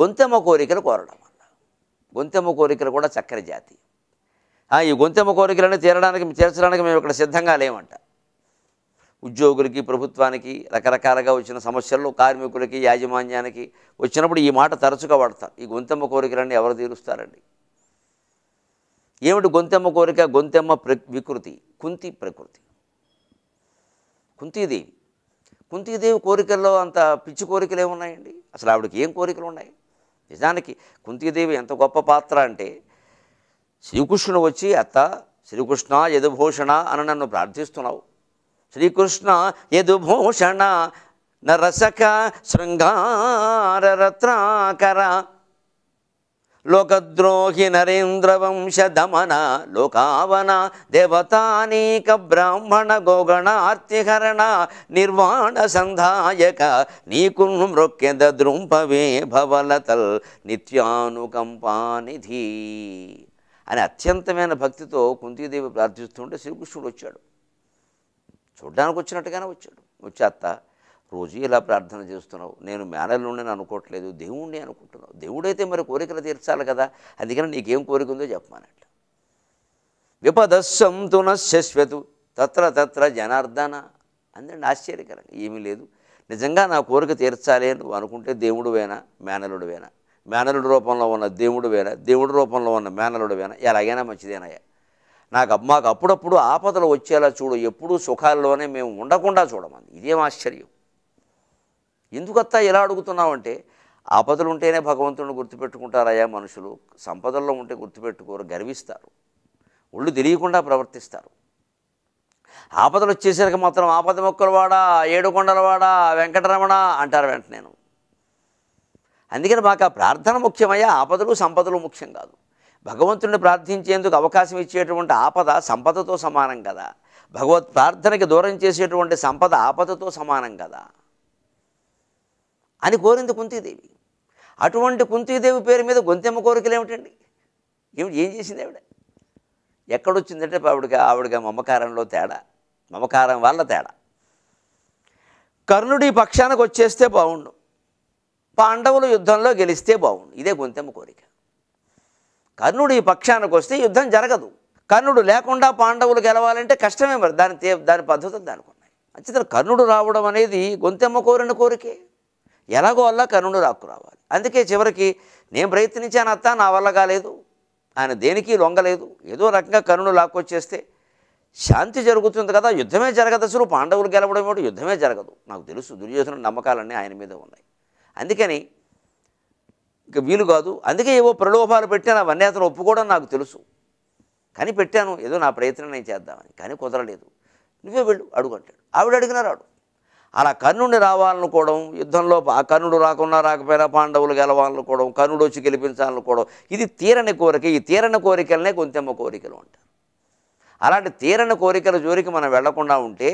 గొంతెమ్మ కోరికలు కోరడం వల్ల గొంతెమ్మ కోరికలు కూడా చక్కని జాతి ఈ గొంతెమ్మ కోరికలను తీరడానికి తీర్చడానికి మేము ఇక్కడ సిద్ధంగా లేమంట ఉద్యోగులకి ప్రభుత్వానికి రకరకాలుగా వచ్చిన సమస్యలు కార్మికులకి యాజమాన్యానికి వచ్చినప్పుడు ఈ మాట తరచుగా వాడతారు ఈ గొంతెమ్మ కోరికలన్నీ ఎవరు తీరుస్తారండి ఏమిటి గొంతెమ్మ కోరిక గొంతెమ్మ వికృతి కుంతి ప్రకృతి కుంతీదేవి కుంతీదేవి కోరికల్లో అంత పిచ్చి కోరికలు ఏమున్నాయండి అసలు ఆవిడకి ఏం కోరికలు ఉన్నాయి నిజానికి కుంతీదేవి ఎంత గొప్ప పాత్ర అంటే శ్రీకృష్ణుడు వచ్చి అత్త శ్రీకృష్ణ యదుభూషణ అని నన్ను ప్రార్థిస్తున్నావు శ్రీకృష్ణ యదుభూషణ నరసక శృంగారరత్నాకర లోకద్రోహి దమన లోకావన దేవతానీక బ్రాహ్మణ గోగణార్తిహరణ నిర్వాణ సంధాయక నీకు మృక్కెద ద్రుంపవే భవలతల్ నిత్యానుకంపానిధి అని అత్యంతమైన భక్తితో కుంతీదేవి ప్రార్థిస్తుంటే శ్రీకృష్ణుడు వచ్చాడు చూడ్డానికి వచ్చినట్టుగానే వచ్చాడు వచ్చేత్త రోజు ఇలా ప్రార్థన చేస్తున్నావు నేను మేనల్లుండని అనుకోవట్లేదు దేవుణ్ణి అనుకుంటున్నావు దేవుడైతే మరి కోరికలు తీర్చాలి కదా అందుకని నీకేం కోరిక ఉందో చెప్పమానట్లు విపదస్సంతు నశ్వతు తత్ర తత్ర జనార్దన అందరిని ఆశ్చర్యకరంగా ఏమీ లేదు నిజంగా నా కోరిక తీర్చాలి అని అనుకుంటే దేవుడు వేనా మేనలుడు రూపంలో ఉన్న దేవుడు వేనా దేవుడి రూపంలో ఉన్న మేనలుడు వేనా ఎలాగైనా మంచిదేనాయా నాకు మాకు అప్పుడప్పుడు ఆపదలు వచ్చేలా చూడు ఎప్పుడూ సుఖాల్లోనే మేము ఉండకుండా చూడమని ఇదేం ఆశ్చర్యం ఎందుకత్తా ఎలా అడుగుతున్నామంటే ఆపదలు ఉంటేనే భగవంతుడిని గుర్తుపెట్టుకుంటారయా మనుషులు సంపదల్లో ఉంటే గుర్తుపెట్టుకోరు గర్విస్తారు ఒళ్ళు తెలియకుండా ప్రవర్తిస్తారు ఆపదలు వచ్చేసరికి మాత్రం ఆపద మొక్కలవాడా ఏడుకొండలవాడా వెంకటరమణ అంటారు నేను అందుకని మాకు ఆ ప్రార్థన ముఖ్యమయ్యా ఆపదలు సంపదలు ముఖ్యం కాదు భగవంతుడిని ప్రార్థించేందుకు అవకాశం ఇచ్చేటువంటి ఆపద సంపదతో సమానం కదా భగవత్ ప్రార్థనకి దూరం చేసేటువంటి సంపద ఆపదతో సమానం కదా అని కోరింది కుంతీదేవి అటువంటి కుంతీదేవి పేరు మీద గొంతెమ్మ కోరికలు ఏమిటండి ఏమిటి ఏం చేసింది ఆవిడ ఎక్కడొచ్చిందంటే ఆవిడకి ఆవిడకి మమకారంలో తేడా మమకారం వల్ల తేడా కర్ణుడి పక్షానికి వచ్చేస్తే బాగుండు పాండవులు యుద్ధంలో గెలిస్తే బాగుండు ఇదే గొంతెమ్మ కోరిక కర్ణుడు ఈ పక్షానికి వస్తే యుద్ధం జరగదు కర్ణుడు లేకుండా పాండవులు గెలవాలంటే కష్టమే మరి దాని దాని పద్ధతులు దానికి ఉన్నాయి అంచేత కర్ణుడు రావడం అనేది గొంతెమ్మ కోరిన కోరికే ఎలాగో అలా కర్ణుడు రాక్కు రావాలి అందుకే చివరికి నేను ప్రయత్నించాను అత్త నా వల్ల కాలేదు ఆయన దేనికి లొంగలేదు ఏదో రకంగా కర్ణుడు లాక్కొచ్చేస్తే శాంతి జరుగుతుంది కదా యుద్ధమే జరగదు అసలు పాండవులు గెలవడం ఏమిటి యుద్ధమే జరగదు నాకు తెలుసు దుర్యోధన నమ్మకాలన్నీ ఆయన మీద ఉన్నాయి అందుకని ఇక వీలు కాదు అందుకే ఏవో ప్రలోభాలు పెట్టాను అవన్నీ అతను ఒప్పుకోవడం నాకు తెలుసు కానీ పెట్టాను ఏదో నా ప్రయత్నం నేను చేద్దామని కానీ కుదరలేదు నువ్వే వెళ్ళు అడుగు అంటాడు ఆవిడ అడిగినారు ఆడు అలా కర్ణుడిని రావాలనుకోవడం యుద్ధంలో ఆ కర్ణుడు రాకున్నా రాకపోయినా పాండవులు గెలవాలనుకోవడం కర్ణుడు వచ్చి గెలిపించాలనుకోవడం ఇది తీరని కోరిక ఈ తీరని కోరికలనే కొంతెమ్మ కోరికలు అంటారు అలాంటి తీరని కోరికల జోరికి మనం వెళ్లకుండా ఉంటే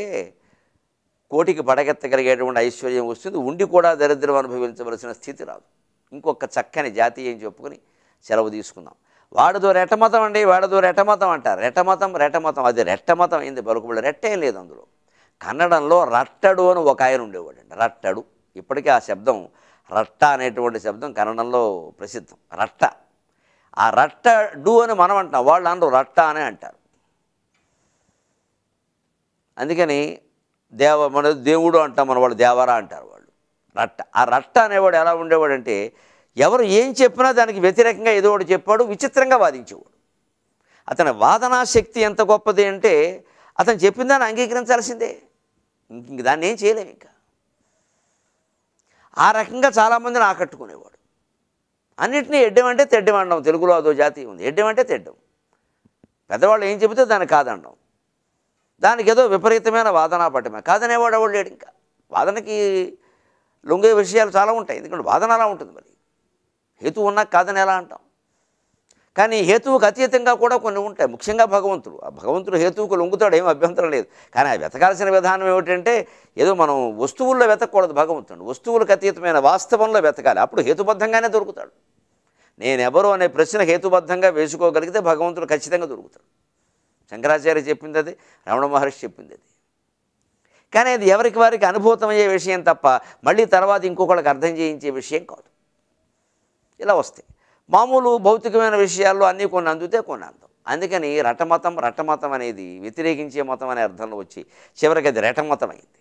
కోటికి పడగెత్తగలిగేటువంటి ఐశ్వర్యం వస్తుంది ఉండి కూడా దరిద్రం అనుభవించవలసిన స్థితి రాదు ఇంకొక చక్కని జాతి అని చెప్పుకుని సెలవు తీసుకుందాం వాడదో రెట్టమతం అండి వాడదో రెట్టమతం అంటారు రెట్టమతం రెట్టమతం అది రెట్టమతం అయింది పలుకుబడి రెట్టేం లేదు అందులో కన్నడంలో రట్టడు అని ఒక ఆయన ఉండేవాడండి రట్టడు ఇప్పటికీ ఆ శబ్దం రట్ట అనేటువంటి శబ్దం కన్నడంలో ప్రసిద్ధం రట్ట ఆ రట్టడు అని మనం అంటాం వాళ్ళు అందరూ రట్ట అనే అంటారు అందుకని దేవ మన దేవుడు అంటాం మన వాళ్ళు దేవరా అంటారు వాళ్ళు రట్ట ఆ రట్ట అనేవాడు ఎలా ఉండేవాడంటే ఎవరు ఏం చెప్పినా దానికి వ్యతిరేకంగా ఏదో ఒకటి చెప్పాడు విచిత్రంగా వాదించేవాడు అతని వాదనా శక్తి ఎంత గొప్పది అంటే అతను చెప్పిందని అంగీకరించాల్సిందే ఇంక దాన్ని ఏం చేయలేము ఇంకా ఆ రకంగా చాలామందిని ఆకట్టుకునేవాడు అన్నింటినీ ఎడ్డమంటే తెడ్డమండం తెలుగులో అదో జాతి ఉంది ఎడ్డమంటే తెడ్డం పెద్దవాళ్ళు ఏం చెబితే దాన్ని కాదండం దానికి ఏదో విపరీతమైన వాదన పట్టమే కాదనేవాడు ఎవడు లేడు ఇంకా వాదనకి లొంగే విషయాలు చాలా ఉంటాయి ఎందుకంటే వాదన అలా ఉంటుంది మరి హేతు ఉన్నా కాదని ఎలా అంటాం కానీ హేతువుకు అతీతంగా కూడా కొన్ని ఉంటాయి ముఖ్యంగా భగవంతుడు ఆ భగవంతుడు హేతువుకు లొంగుతాడు ఏమి అభ్యంతరం లేదు కానీ ఆ వెతకాల్సిన విధానం ఏమిటంటే ఏదో మనం వస్తువుల్లో వెతకూడదు భగవంతుడు వస్తువులకు అతీతమైన వాస్తవంలో వెతకాలి అప్పుడు హేతుబద్ధంగానే దొరుకుతాడు నేనెవరు అనే ప్రశ్న హేతుబద్ధంగా వేసుకోగలిగితే భగవంతుడు ఖచ్చితంగా దొరుకుతాడు శంకరాచార్య చెప్పింది అది రమణ మహర్షి చెప్పింది అది కానీ అది ఎవరికి వారికి అనుభూతమయ్యే విషయం తప్ప మళ్ళీ తర్వాత ఇంకొకళ్ళకి అర్థం చేయించే విషయం కాదు ఇలా వస్తాయి మామూలు భౌతికమైన విషయాల్లో అన్నీ కొన్ని అందితే కొన్ని అందం అందుకని రటమతం రటమతం అనేది వ్యతిరేకించే మతం అనే అర్థంలో వచ్చి చివరికి అది రటమతం అయింది